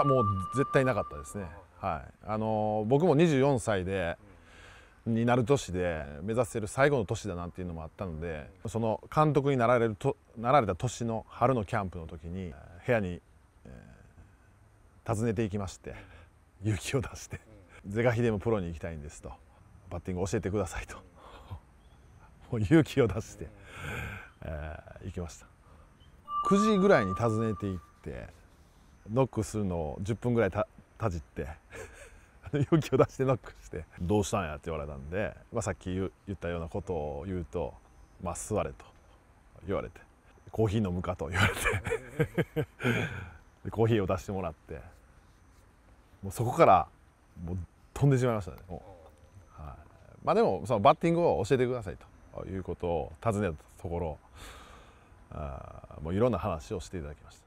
あもう絶対なかったですね、はいあの僕も24歳でになる年で目指せる最後の年だなっていうのもあったのでその監督になられるとなられた年の春のキャンプの時に部屋に、えー、訪ねていきまして勇気を出して「是が非でもプロに行きたいんです」と「バッティング教えてくださいと」と勇気を出して、えー、行きました9時ぐらいに訪ねて行ってノックするのを10分ぐらいたたじって勇気 を出してノックして「どうしたんや?」って言われたんで、まあ、さっき言ったようなことを言うと「まあ、座れ」と言われて「コーヒー飲むか?」と言われて コーヒーを出してもらってもうそこからもう飛んでしまいましたねもう、はい、まあでもそのバッティングを教えてくださいということを尋ねたところあもういろんな話をしていただきました。